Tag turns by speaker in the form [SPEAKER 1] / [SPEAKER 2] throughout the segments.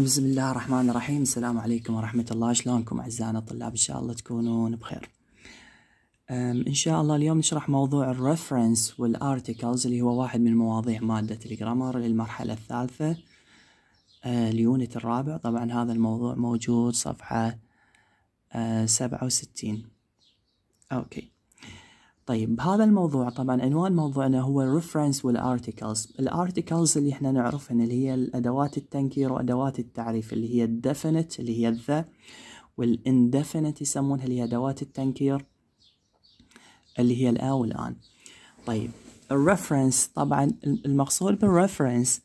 [SPEAKER 1] بسم الله الرحمن الرحيم السلام عليكم ورحمة الله شلونكم أعزائنا الطلاب إن شاء الله تكونون بخير إن شاء الله اليوم نشرح موضوع الريفرنس والارتكلز اللي هو واحد من مواضيع مادة الجرامر للمرحلة الثالثة أه، اليونت الرابع طبعا هذا الموضوع موجود صفحة أه، سبعة وستين أوكي طيب هذا الموضوع طبعا عنوان موضوعنا هو الريفرنس والارتكلز الارتكلز اللي احنا نعرفها اللي هي الادوات التنكير وادوات التعريف اللي هي الدفنت اللي هي الذا والاندفنت يسمونها اللي هي ادوات التنكير اللي هي الآ والآن طيب الريفرنس طبعا المقصود بالريفرنس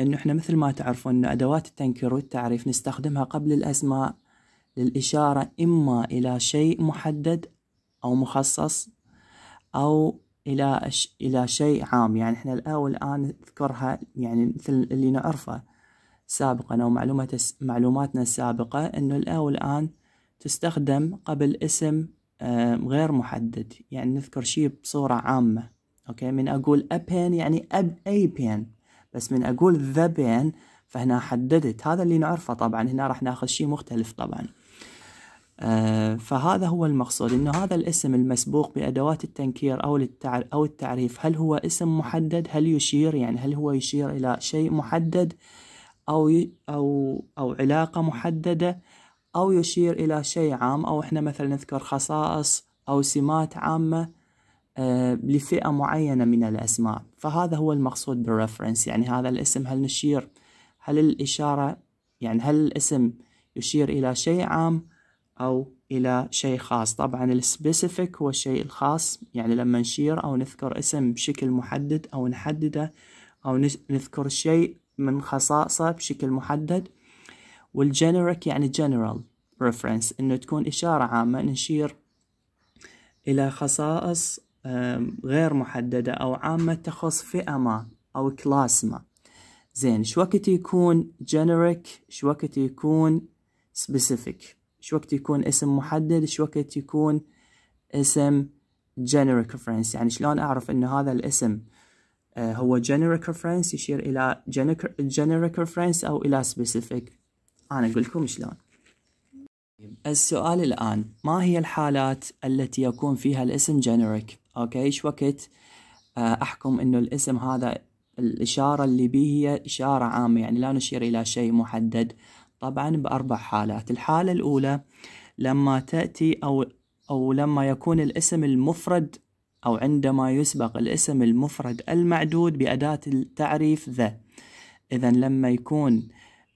[SPEAKER 1] انه احنا مثل ما تعرفون انه ادوات التنكير والتعريف نستخدمها قبل الاسماء للاشاره اما الى شيء محدد او مخصص أو إلى إلى شيء عام يعني إحنا الأول الآن نذكرها يعني مثل اللي نعرفه سابقا أو معلومات معلوماتنا السابقة إنه الأو الآن تستخدم قبل اسم غير محدد يعني نذكر شيء بصورة عامة أوكي من أقول ابين يعني أب أي بين بس من أقول the بين فهنا حددت هذا اللي نعرفه طبعا هنا راح ناخذ شيء مختلف طبعا آه، فهذا هو المقصود انه هذا الاسم المسبوق بادوات التنكير او او التعريف هل هو اسم محدد هل يشير يعني هل هو يشير الى شيء محدد او او او علاقه محدده او يشير الى شيء عام او احنا مثلا نذكر خصائص او سمات عامه آه، لفئه معينه من الاسماء فهذا هو المقصود بالريفرنس يعني هذا الاسم هل نشير هل الاشاره يعني هل الاسم يشير الى شيء عام أو إلى شيء خاص طبعا السبيسيفيك هو الشيء الخاص يعني لما نشير أو نذكر اسم بشكل محدد أو نحدده أو نذكر شيء من خصائصه بشكل محدد والجنريك يعني general reference إنه تكون إشارة عامة نشير إلى خصائص غير محددة أو عامة تخص فئة ما أو كلاس ما زين شو وقت يكون generic شو وقت يكون specific شو وقت يكون اسم محدد شو وقت يكون اسم generic reference يعني شلون أعرف أن هذا الاسم آه، هو generic reference يشير إلى generic reference أو إلى specific أنا أقول لكم شلون السؤال الآن ما هي الحالات التي يكون فيها الاسم generic أوكي شو وقت آه، أحكم أنه الاسم هذا الإشارة اللي به هي إشارة عامة يعني لا نشير إلى شيء محدد طبعا بأربع حالات الحالة الأولى لما تأتي أو, أو لما يكون الاسم المفرد أو عندما يسبق الاسم المفرد المعدود بأداة التعريف ذا إذا لما يكون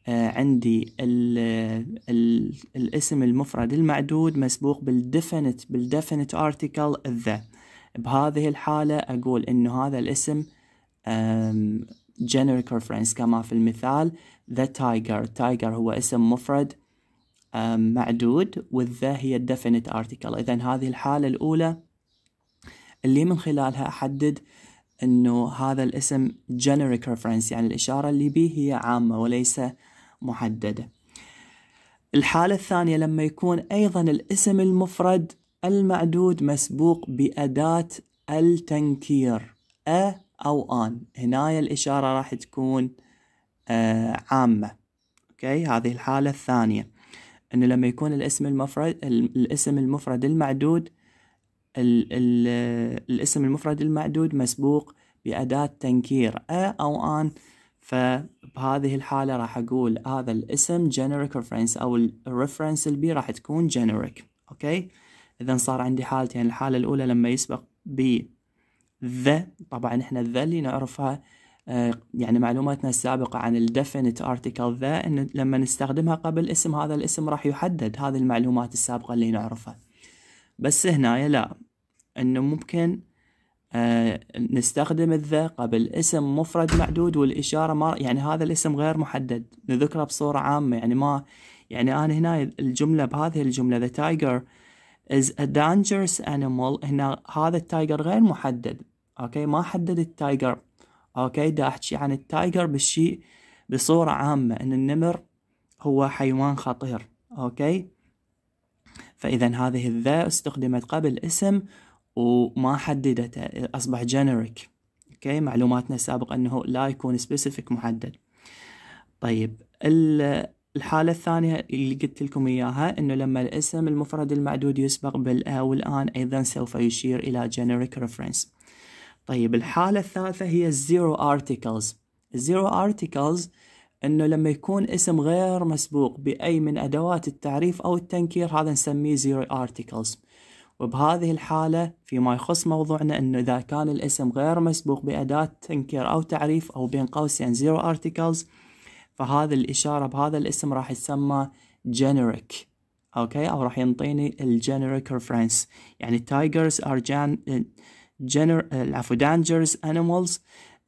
[SPEAKER 1] آه، عندي الـ الـ الاسم المفرد المعدود مسبوق بالدفنت بالدفنت ارتكل ذا بهذه الحالة أقول إنه هذا الاسم generic reference كما في المثال the tiger tiger هو اسم مفرد معدود والذا هي definite article إذا هذه الحالة الأولى اللي من خلالها أحدد أنه هذا الاسم generic reference يعني الإشارة اللي به هي عامة وليس محددة الحالة الثانية لما يكون أيضا الاسم المفرد المعدود مسبوق بأداة التنكير أ أو أن هنايا الإشارة راح تكون آه، عامة أوكي هذه الحالة الثانية أنه لما يكون الاسم المفرد الاسم المفرد المعدود ال ال الاسم المفرد المعدود مسبوق بأداة تنكير أ أو أن فبهذه الحالة راح أقول هذا الاسم generic reference أو الريفرنس البي راح تكون generic أوكي إذا صار عندي حالتين يعني الحالة الأولى لما يسبق بي ذا طبعا احنا ذا اللي نعرفها آه، يعني معلوماتنا السابقة عن definite ارتكل ذا ان لما نستخدمها قبل اسم هذا الاسم راح يحدد هذه المعلومات السابقة اللي نعرفها بس هنا لا انه ممكن آه نستخدم الذا قبل اسم مفرد معدود والإشارة ما يعني هذا الاسم غير محدد نذكره بصورة عامة يعني ما يعني أنا هنا الجملة بهذه الجملة the tiger is a dangerous animal هنا هذا التايجر غير محدد اوكي ما حدد التايجر اوكي دا احكي عن التايجر بالشيء بصورة عامة ان النمر هو حيوان خطير اوكي فاذا هذه الذا استخدمت قبل اسم وما حددته اصبح جينيريك اوكي معلوماتنا السابقة انه لا يكون سبيسيفيك محدد طيب الحالة الثانية اللي قلت لكم إياها إنه لما الاسم المفرد المعدود يسبق بالأ والآن أيضا سوف يشير إلى generic reference طيب الحالة الثالثة هي الزيرو ارتكلز الزيرو ارتكلز انه لما يكون اسم غير مسبوق باي من ادوات التعريف او التنكير هذا نسميه زيرو ارتكلز وبهذه الحالة فيما يخص موضوعنا انه اذا كان الاسم غير مسبوق باداة تنكير او تعريف او بين قوسين زيرو ارتكلز فهذا الاشارة بهذا الاسم راح يسمى generic اوكي او راح ينطيني الجينيريك ريفرنس يعني tigers are gen جنر العفو دانجرز انيمالز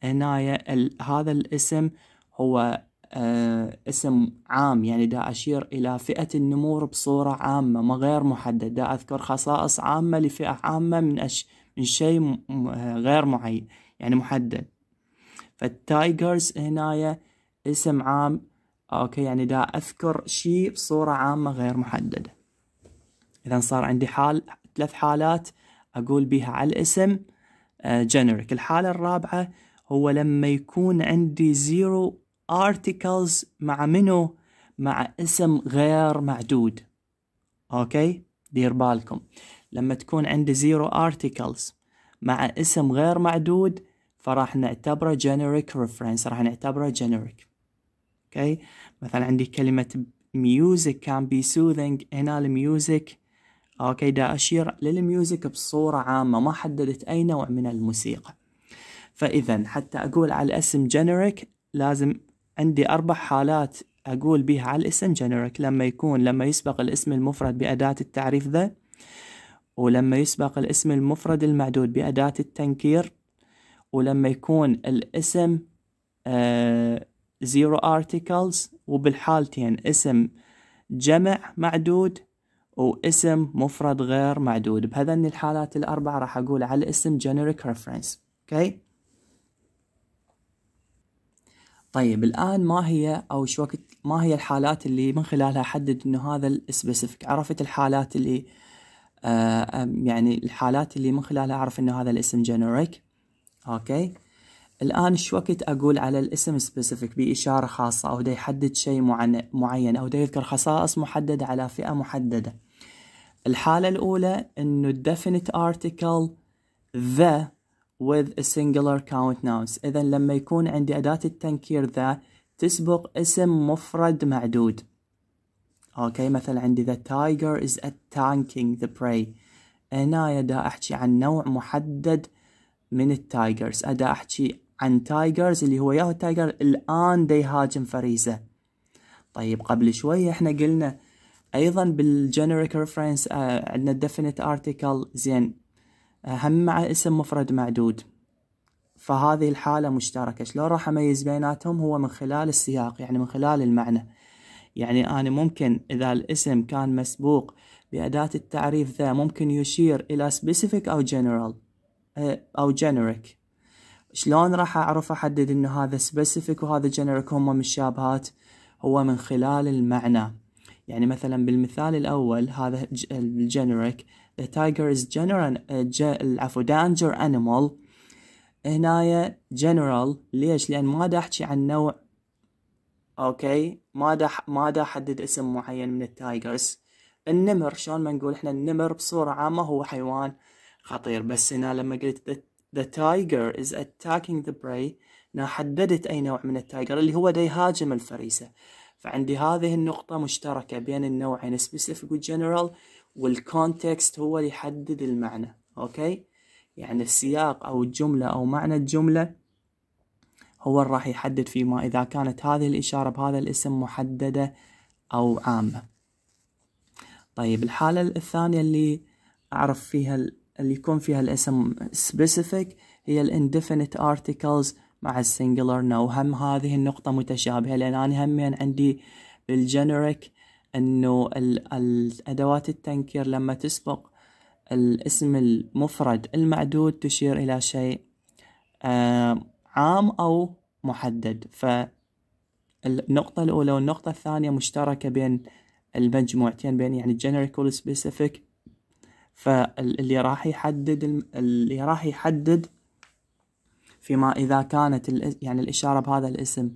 [SPEAKER 1] هنايا هذا الاسم هو آه اسم عام يعني دا أشير إلى فئة النمور بصورة عامة ما غير محددة دا أذكر خصائص عامة لفئة عامة من, أش... من شيء غير معين يعني محدد فالتايجرز هنايا اسم عام أوكي يعني دا أذكر شيء بصورة عامة غير محددة إذا صار عندي حال ثلاث حالات أقول بها على الاسم آه، generic الحالة الرابعة هو لما يكون عندي zero articles مع منو مع اسم غير معدود أوكي دير بالكم لما تكون عندي zero articles مع اسم غير معدود فراح نعتبره generic reference راح نعتبره generic اوكي مثلا عندي كلمة music can be soothing هنا الميوزك اوكي دا اشير للميوزك بصورة عامة ما حددت اي نوع من الموسيقى فاذا حتى اقول على الاسم جينيريك لازم عندي اربع حالات اقول بها على الاسم جينيريك لما يكون لما يسبق الاسم المفرد باداة التعريف ذا ولما يسبق الاسم المفرد المعدود بأداة التنكير ولما يكون الاسم زيرو آه، zero articles وبالحالتين اسم جمع معدود واسم مفرد غير معدود بهذن الحالات الأربعة راح أقول على الاسم generic reference okay? طيب الآن ما هي أو شو وقت ما هي الحالات اللي من خلالها أحدد إنه هذا specific عرفت الحالات اللي آه يعني الحالات اللي من خلالها أعرف إنه هذا الاسم generic أوكي الآن شو وقت أقول على الاسم specific بإشارة خاصة أو ده يحدد شيء معين أو ده يذكر خصائص محددة على فئة محددة الحالة الأولى إنه definite article the with a singular count nouns إذا لما يكون عندي أداة التنكير ذا تسبق اسم مفرد معدود أوكي مثلا عندي the tiger is attacking the prey هنا دا أحكي عن نوع محدد من التايجرز أدا أحكي عن تايجرز اللي هو ياهو تايجر الآن دا يهاجم فريسة طيب قبل شوية احنا قلنا ايضا بالجنريك ريفرنس آه، عندنا الديفينيت ارتكل زين آه، هم مع اسم مفرد معدود فهذه الحالة مشتركة شلون راح أميز بيناتهم هو من خلال السياق يعني من خلال المعنى يعني أنا ممكن إذا الاسم كان مسبوق بأداة التعريف ذا ممكن يشير إلى specific أو general آه، أو generic شلون راح أعرف أحدد إنه هذا specific وهذا generic هم مشابهات هو من خلال المعنى يعني مثلا بالمثال الأول هذا الجنريك the tiger is general عفوا danger animal هنايا general ليش لأن ما دا أحكي عن نوع أوكي ما دا ما دا أحدد اسم معين من التايجرز النمر شلون ما نقول إحنا النمر بصورة عامة هو حيوان خطير بس هنا لما قلت the tiger is attacking the prey أنا حددت أي نوع من التايجر اللي هو دا يهاجم الفريسة فعندي هذه النقطة مشتركة بين النوعين specific general والكونتكست هو اللي يحدد المعنى اوكي يعني السياق او الجملة او معنى الجملة هو اللي راح يحدد فيما اذا كانت هذه الاشارة بهذا الاسم محددة او عامة طيب الحالة الثانية اللي اعرف فيها اللي يكون فيها الاسم specific هي ال indefinite articles مع السنجلر نو هم هذه النقطة متشابهة لأن أنا همين عندي بالجنريك أنه الأدوات التنكير لما تسبق الاسم المفرد المعدود تشير إلى شيء آه، عام أو محدد فالنقطة الأولى والنقطة الثانية مشتركة بين المجموعتين بين يعني الجنريك والسبيسيفيك فاللي راح يحدد اللي راح يحدد فيما إذا كانت يعني الإشارة بهذا الاسم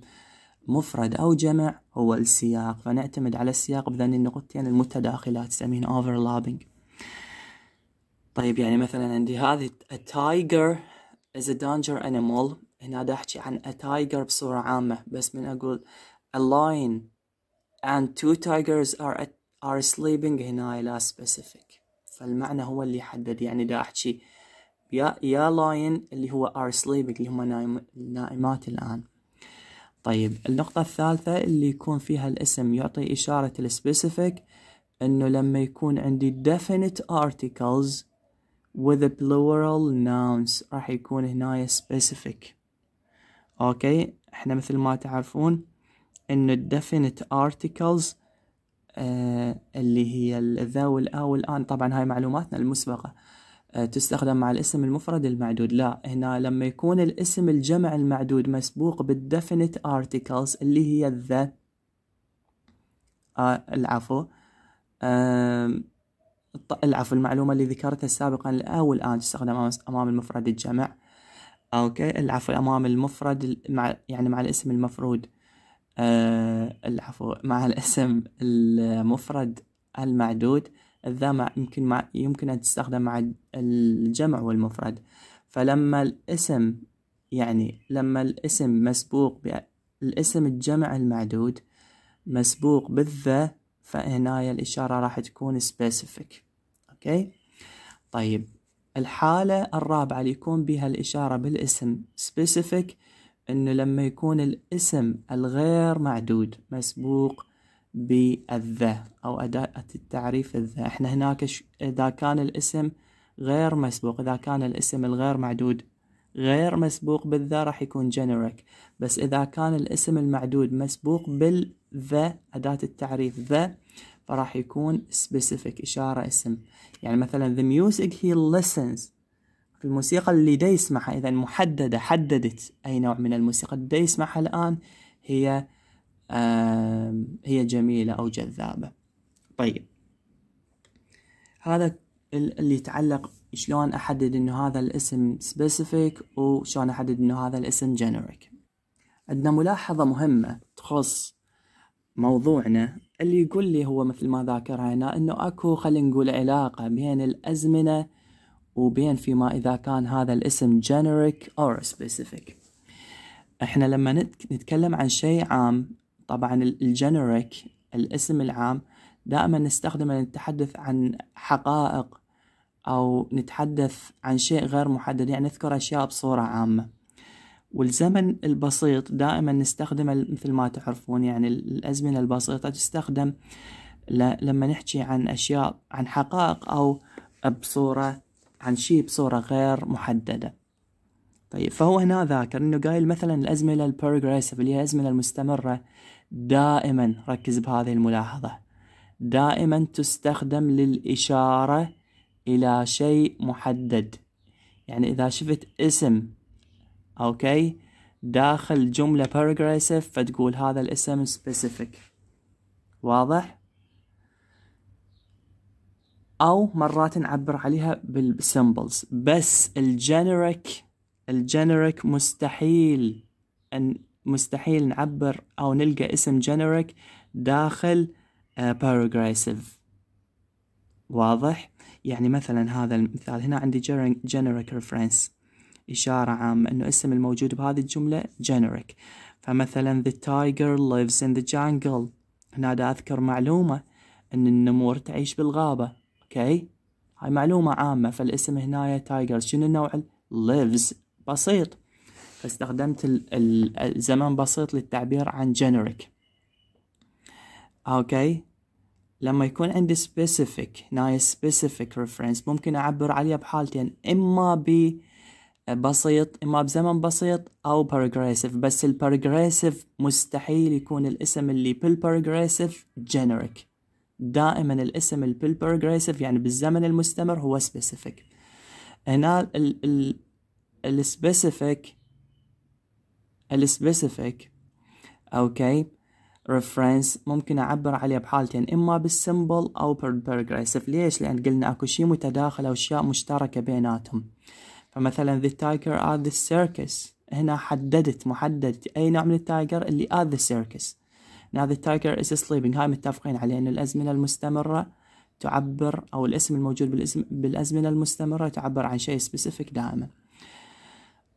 [SPEAKER 1] مفرد أو جمع هو السياق فنعتمد على السياق بذني النقطتين المتداخلات تسمين overlapping طيب يعني مثلا عندي هذه a tiger is a danger animal هنا دا أحكي عن a tiger بصورة عامة بس من أقول a lion and two tigers are at are sleeping هنا إلى specific فالمعنى هو اللي يحدد يعني دا أحكي يا يا لاين اللي هو ار سليبك اللي هم النائمات الآن طيب النقطة الثالثة اللي يكون فيها الاسم يعطي إشارة السبيسيفيك إنه لما يكون عندي definite articles with plural nouns راح يكون هنا specific أوكي إحنا مثل ما تعرفون إنه definite articles آه اللي هي الذا والآ والآن طبعا هاي معلوماتنا المسبقة آه، تستخدم مع الاسم المفرد المعدود لا هنا لما يكون الاسم الجمع المعدود مسبوق بالدفنت articles اللي هي ذا آه العفو آه العفو المعلومة اللي ذكرتها سابقا أو الآن تستخدم أمام المفرد الجمع أوكي العفو أمام المفرد مع يعني مع الاسم المفرود آه العفو مع الاسم المفرد المعدود الذا مع يمكن مع يمكن أن تستخدم مع الجمع والمفرد فلما الاسم يعني لما الاسم مسبوق الاسم الجمع المعدود مسبوق بالذا فهنا الإشارة راح تكون specific أوكي طيب الحالة الرابعة اللي يكون بها الإشارة بالاسم specific إنه لما يكون الاسم الغير معدود مسبوق بالذا أو أداة التعريف الذا احنا هناك إذا كان الاسم غير مسبوق إذا كان الاسم الغير معدود غير مسبوق بالذا راح يكون generic بس إذا كان الاسم المعدود مسبوق بالذا أداة التعريف ذا فراح يكون specific إشارة اسم يعني مثلا the music he listens الموسيقى اللي دا يسمعها إذا محددة حددت أي نوع من الموسيقى اللي دا يسمعها الآن هي هي جميلة أو جذابة طيب هذا اللي يتعلق شلون أحدد إنه هذا الاسم specific وشلون أحدد إنه هذا الاسم generic عندنا ملاحظة مهمة تخص موضوعنا اللي يقول لي هو مثل ما ذاكر هنا إنه أكو خلينا نقول علاقة بين الأزمنة وبين فيما إذا كان هذا الاسم generic or specific احنا لما نتكلم عن شيء عام طبعا الجنريك الاسم العام دائما نستخدمه للتحدث عن حقائق أو نتحدث عن شيء غير محدد يعني نذكر أشياء بصورة عامة والزمن البسيط دائما نستخدمه مثل ما تعرفون يعني الأزمنة البسيطة تستخدم لما نحكي عن أشياء عن حقائق أو بصورة عن شيء بصورة غير محددة طيب فهو هنا ذاكر انه قايل مثلا الازمنه البروجريسيف اللي هي الازمنه المستمره دائما ركز بهذه الملاحظة دائما تستخدم للإشارة إلى شيء محدد يعني إذا شفت اسم أوكي داخل جملة paragraph فتقول هذا الاسم specific واضح؟ أو مرات نعبر عليها بالسمبلز بس الجنريك الجنريك مستحيل أن مستحيل نعبر أو نلقى اسم generic داخل آه, paragressive واضح؟ يعني مثلا هذا المثال هنا عندي generic reference إشارة عامة أنه اسم الموجود بهذه الجملة generic فمثلا the tiger lives in the jungle هنا دا أذكر معلومة أن النمور تعيش بالغابة أوكي هاي معلومة عامة فالاسم هنا تايجر شنو النوع lives بسيط فاستخدمت الزمن بسيط للتعبير عن generic اوكي لما يكون عندي specific nice specific reference ممكن أعبر عليه بحالتين إما ب بسيط إما بزمن بسيط أو paragressive بس البروجريسيف مستحيل يكون الاسم اللي بالبروجريسيف generic دائما الاسم بالباراجريسيف يعني بالزمن المستمر هو specific هنا ال ال specific السبيسيفيك اوكي ريفرنس ممكن اعبر عليه بحالتين اما بالسمبل او بالبرجريسيف ليش لان قلنا اكو شيء متداخل او اشياء مشتركه بيناتهم فمثلا the tiger at the circus هنا حددت محدد اي نوع من التايجر اللي at the circus now the tiger is sleeping هاي متفقين عليه ان الازمنه المستمره تعبر او الاسم الموجود بالاسم بالازمنه المستمره تعبر عن شيء سبيسيفيك دائما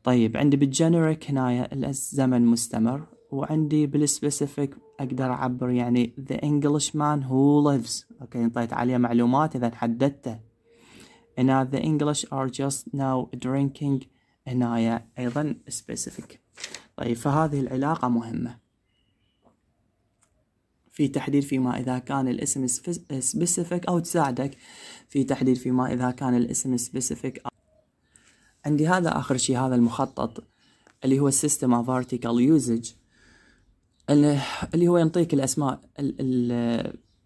[SPEAKER 1] طيب عندي بالجنريك هنايا الزمن مستمر وعندي بالسبيسيفيك اقدر اعبر يعني the Englishman who lives اوكي انطيت عليه معلومات اذا حددته هنا the English are just now drinking هنايا ايضا specific طيب فهذه العلاقة مهمة في تحديد فيما إذا كان الاسم specific أو تساعدك في تحديد فيما إذا كان الاسم specific عندي هذا آخر شيء هذا المخطط اللي هو السيستم اوف ارتكل يوزج اللي هو ينطيك الأسماء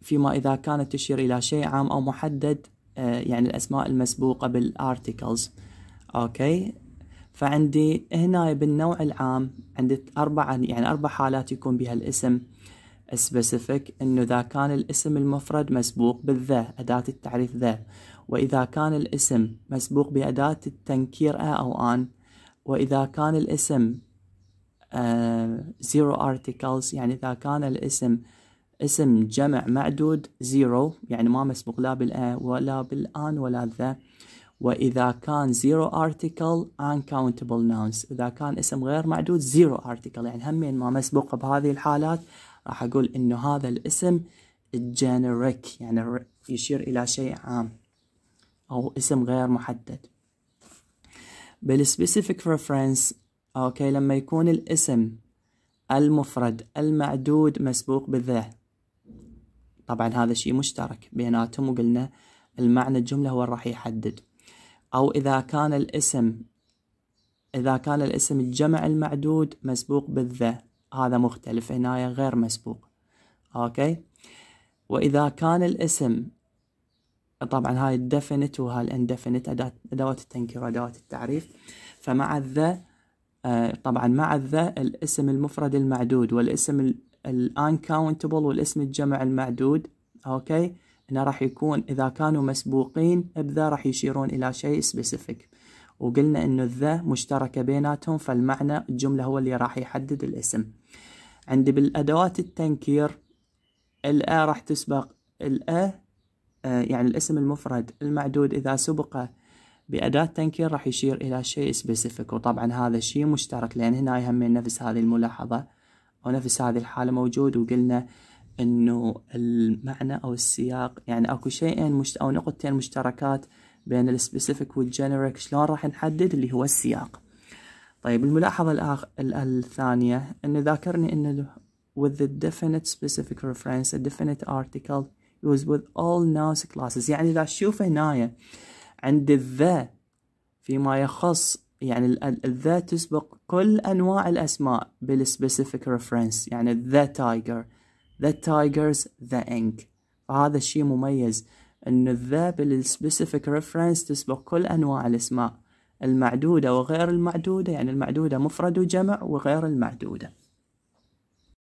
[SPEAKER 1] فيما إذا كانت تشير إلى شيء عام أو محدد آه، يعني الأسماء المسبوقة بالارتكلز أوكي فعندي هنا بالنوع العام عندي أربع يعني أربع حالات يكون بها الاسم specific انه اذا كان الاسم المفرد مسبوق بالذا اداه التعريف ذا وإذا كان الاسم مسبوق بأداة التنكير أ أو آن وإذا كان الاسم زيرو آه، uh, articles يعني إذا كان الاسم اسم جمع معدود زيرو يعني ما مسبوق لا بالأ ولا بالآن ولا ذا وإذا كان زيرو article uncountable nouns إذا كان اسم غير معدود زيرو article يعني همين ما مسبوق بهذه الحالات راح أقول إنه هذا الاسم generic يعني يشير إلى شيء عام أو اسم غير محدد بالسبيسيفيك ريفرنس أوكي لما يكون الاسم المفرد المعدود مسبوق بالذا طبعا هذا شيء مشترك بيناتهم وقلنا المعنى الجملة هو اللي راح يحدد أو إذا كان الاسم إذا كان الاسم الجمع المعدود مسبوق بالذا هذا مختلف هنايا غير مسبوق أوكي وإذا كان الاسم طبعا هاي الدفنت وهاي الاندفنت ادوات التنكير وادوات التعريف فمع الذا آه، طبعا مع الذا الاسم المفرد المعدود والاسم الانكاونتبل والاسم الجمع المعدود اوكي هنا راح يكون اذا كانوا مسبوقين بذا راح يشيرون الى شيء سبيسيفيك وقلنا انه الذا مشتركه بيناتهم فالمعنى الجمله هو اللي راح يحدد الاسم عندي بالادوات التنكير الا راح تسبق الا آه، يعني الاسم المفرد المعدود إذا سبق بأداة تنكير راح يشير إلى شيء سبيسيفيك وطبعا هذا الشيء مشترك لأن هنا هم نفس هذه الملاحظة أو نفس هذه الحالة موجود وقلنا إنه المعنى أو السياق يعني أكو شيئين مشت... أو نقطتين مشتركات بين السبيسيفيك والجنريك شلون راح نحدد اللي هو السياق طيب الملاحظة الأخ... الثانية إنه ذاكرني إنه with the definite specific reference a definite article use with all nouns classes يعني إذا تشوف هنايا عند الذا فيما يخص يعني الذا تسبق كل أنواع الأسماء specific reference يعني the tiger the tigers the ink فهذا الشيء مميز أن الذا specific reference تسبق كل أنواع الأسماء المعدودة وغير المعدودة يعني المعدودة مفرد وجمع وغير المعدودة